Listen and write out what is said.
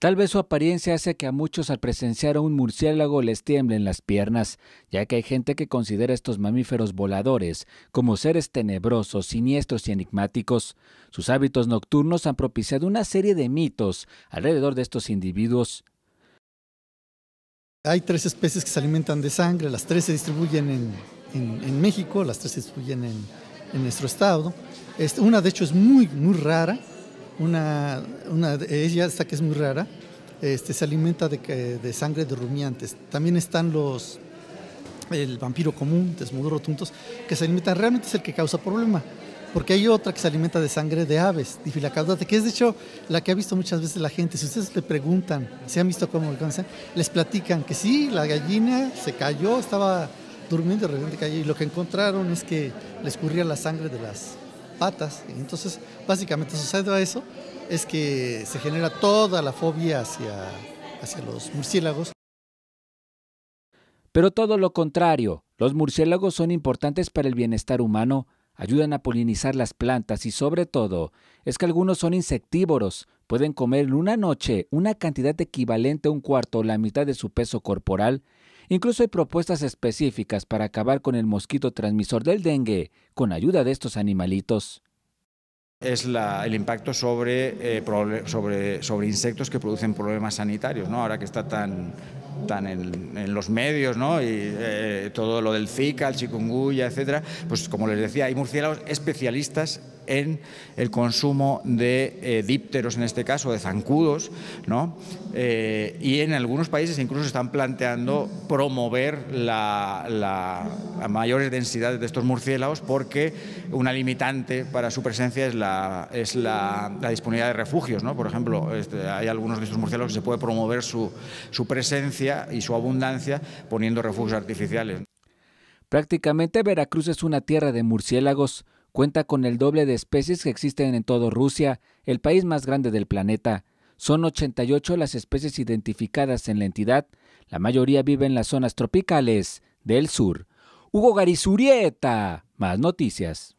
Tal vez su apariencia hace que a muchos al presenciar a un murciélago les tiemblen las piernas, ya que hay gente que considera estos mamíferos voladores como seres tenebrosos, siniestros y enigmáticos. Sus hábitos nocturnos han propiciado una serie de mitos alrededor de estos individuos. Hay tres especies que se alimentan de sangre, las tres se distribuyen en en, México, las tres se en, nuestro estado. Este, una de hecho es muy, muy rara, una, una de esta que es muy rara, este, se alimenta de, sangre de rumiantes. También están los, el vampiro común, desmoduro, tuntos que se alimentan, realmente es el que causa problema porque hay otra que se alimenta de sangre de aves, difilacaudate, que es de hecho la que ha visto muchas veces la gente. Si ustedes le preguntan, si han visto cómo, les platican que sí, la gallina se cayó, estaba durmiendo de repente y lo que encontraron es que les escurría la sangre de las patas. Entonces, básicamente sucede a eso, es que se genera toda la fobia hacia, hacia los murciélagos. Pero todo lo contrario, los murciélagos son importantes para el bienestar humano, ayudan a polinizar las plantas y sobre todo es que algunos son insectívoros, pueden comer en una noche una cantidad equivalente a un cuarto o la mitad de su peso corporal Incluso hay propuestas específicas para acabar con el mosquito transmisor del dengue con ayuda de estos animalitos es el impacto sobre, eh, sobre, sobre, insectos que producen problemas sanitarios, ¿no? ahora que está tan, tan en, los medios, ¿no? Y eh, todo lo del Zika, el chikungunya, etcétera. Pues como les decía, hay murciélagos especialistas en el consumo de eh, dípteros, en este caso, de zancudos, ¿no? Eh, y en algunos países incluso están planteando promover la, mayor densidad de estos murciélagos porque una limitante para su presencia es la, es la, disponibilidad de refugios, ¿no? Por ejemplo, este, hay algunos de estos murciélagos que se puede promover su presencia y su abundancia poniendo refugios artificiales. Prácticamente Veracruz es una tierra de murciélagos. Cuenta con el doble de especies que existen en toda Rusia, el país más grande del planeta. Son 88 las especies identificadas en la entidad. La mayoría vive en las zonas tropicales del sur. Hugo Garizurieta, más noticias.